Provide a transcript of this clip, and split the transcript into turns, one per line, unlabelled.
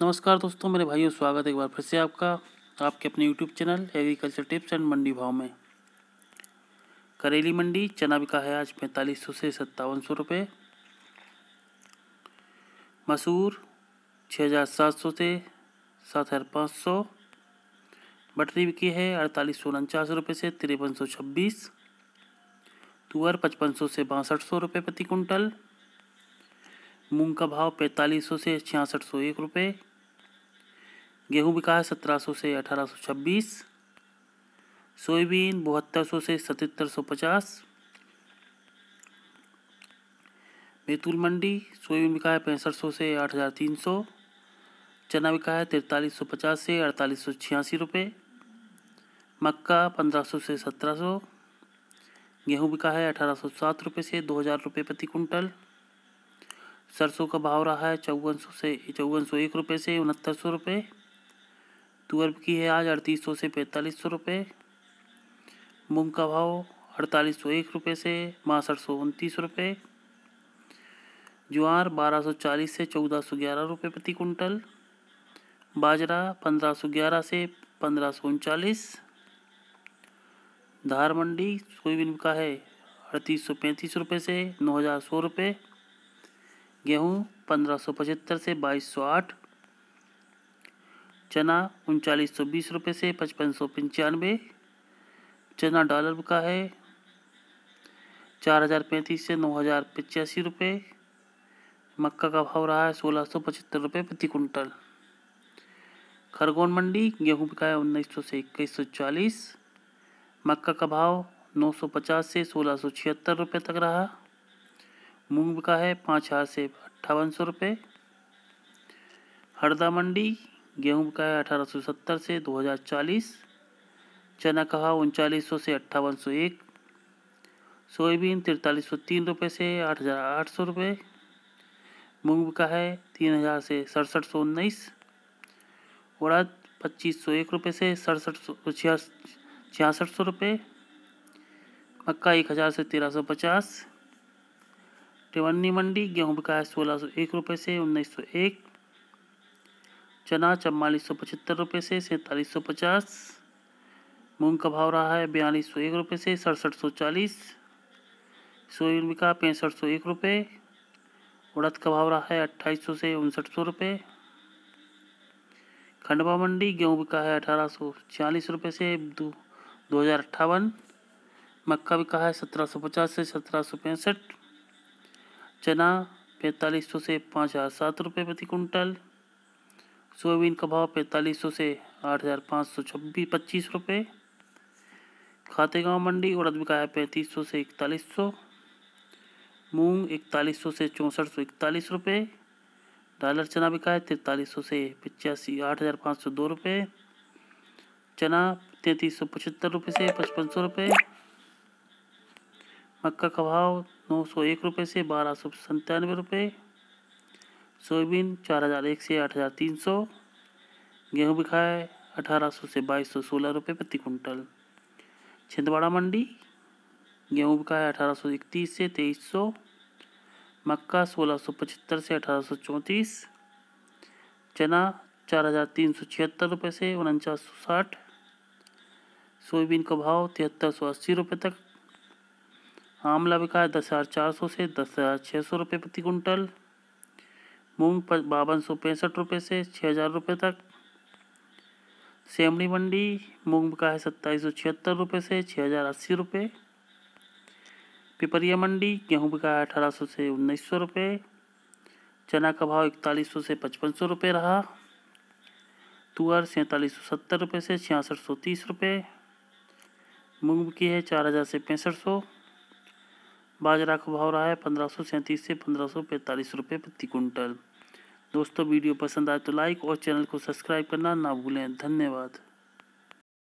नमस्कार दोस्तों मेरे भाइयों स्वागत है एक बार फिर से आपका आपके अपने YouTube channel agriculture tips and मंडी भाव में करेली मंडी चना बिका है आज पैंतालीस सौ से सत्तावन सौ रुपये मसूर छः हज़ार सात सौ से सात हज़ार पाँच सौ बटरी बिकी है अड़तालीस सौ उनचास रुपये से तिरपन सौ छब्बीस तुअर पचपन सौ से बासठ सौ रुपये प्रति कुंटल मूंग का भाव पैंतालीस सौ से छियासठ सौ एक रुपये गेहूँ बिका है सत्रह सौ से अठारह सौ छब्बीस सोयाबीन बहत्तर सौ से सतहत्तर सौ पचास बैतूल मंडी सोयाबीन बिका है पैंसठ सौ से आठ हज़ार तीन सौ चना बिका है तिरतालीस सौ पचास से अड़तालीस सौ छियासी रुपये मक्का पंद्रह सौ से सत्रह सौ गेहूँ बिका है अठारह सौ सात रुपये से दो हज़ार रुपये प्रति कुंटल सरसों का भाव रहा है चौवन सौ से चौवन सौ एक रुपये से उनहत्तर सौ रुपये तुअर की है आज अड़तीस सौ से पैंतालीस सौ रुपये मूंग का भाव अड़तालीस सौ एक रुपये से बासठ सौ उनतीस रुपये ज्वार बारह सौ चालीस से चौदह सौ ग्यारह रुपये प्रति कुंटल बाजरा पंद्रह सौ ग्यारह से पंद्रह सौ उनचालीस धार मंडी सोयाबीन का है अड़तीस सौ पैंतीस रुपये से नौ हज़ार सौ रुपये गेहूँ पंद्रह सौ पचहत्तर से बाईस सौ आठ चना उनचालीस सौ बीस रुपये से पचपन सौ पंचानवे चना डॉलर का है चार हज़ार पैंतीस से नौ हज़ार पचासी रुपये मक्का का भाव रहा है सोलह सौ पचहत्तर रुपये प्रति कुंटल खरगोन मंडी गेहूँ बिका है उन्नीस सौ से इक्कीस सौ चालीस मक्का का भाव नौ सौ पचास से सोलह सौ छिहत्तर रुपये तक रहा मूंग का है पाँच हज़ार से अट्ठावन सौ रुपये हरदा मंडी गेहूं का है अठारह सौ सत्तर से दो हज़ार चालीस चना कहा उनचालीस सौ से अट्ठावन सौ एक सोयाबीन तिरतालीस सौ तीन रुपये से आठ हज़ार आठ सौ रुपये मूंग का है तीन हज़ार से सड़सठ सौ उन्नीस उड़द पच्चीस सौ एक रुपये से सड़सठ सौ छियासठ सौ रुपये मक्का एक हज़ार से तेरह सौ पचास तिवन्नी मंडी गेहूं बिका है सोलह सौ एक रुपये से उन्नीस सौ एक चना चवालीस सौ पचहत्तर रुपये से सैंतालीस सौ पचास मूंग का भाव रहा है बयालीस सौ एक रुपये से सड़सठ सौ चालीस सोयाबीन बिका पैंसठ सौ एक रुपये उड़द का भाव रहा है अट्ठाईस सौ से उनसठ सौ रुपये खंडवा मंडी गेहूँ बिका है अठारह सौ छियालीस रुपये से दो दो हज़ार अट्ठावन मक्का बिका है सत्रह सौ पचास से सत्रह सौ पैंसठ चना पैंतालीस सौ से पाँच हज़ार सात रुपये प्रति कुंटल सोयाबीन का भाव पैंतालीस सौ से आठ हज़ार पाँच सौ छब्बीस पच्चीस रुपये खातेगांव मंडी उड़द बिका है पैंतीस सौ से इकतालीस सौ मूंग इकतालीस सौ से चौंसठ सौ इकतालीस रुपये डालर चना बिका है तिरतालीस सौ से पचासी आठ हज़ार पाँच सौ दो रुपये चना तैंतीस सौ पचहत्तर रुपये से पचपन सौ रुपये मक्का का भाव नौ सौ एक रुपये से बारह सौ संतानवे रुपये सोयाबीन चार हज़ार एक से आठ हज़ार तीन सौ गेहूँ बिकाए अठारह सौ से बाईस सौ सोलह रुपये प्रति कुंटल छिंदवाड़ा मंडी गेहूँ बिकाए अठारह सौ इकतीस से तेईस सौ मक्का सोलह सौ पचहत्तर से अठारह सौ चौंतीस चना चार हज़ार तीन सौ छिहत्तर रुपये से उनचास सौ साठ सोयाबीन का भाव तिहत्तर सौ अस्सी रुपये तक आंवला बिका है दस हज़ार चार सौ से दस हज़ार छः सौ रुपये प्रति कुंटल मूंग बावन सौ पैंसठ रुपये से छः हज़ार रुपये तक सेमड़ी मंडी मूंग बिका है सत्ताईस सौ छिहत्तर रुपये से छः हज़ार अस्सी रुपये पिपरिया मंडी गेहूँ बिका है अठारह सौ से उन्नीस सौ रुपये चना का भाव इकतालीस सौ से पचपन सौ रुपये रहा तुअर सैंतालीस सौ सत्तर रुपये से छियासठ सौ तीस रुपये मूंग की है चार हज़ार से पैंसठ सौ बाजरा का भाव रहा है पंद्रह से पंद्रह रुपये प्रति कुंटल दोस्तों वीडियो पसंद आए तो लाइक और चैनल को सब्सक्राइब करना ना भूलें धन्यवाद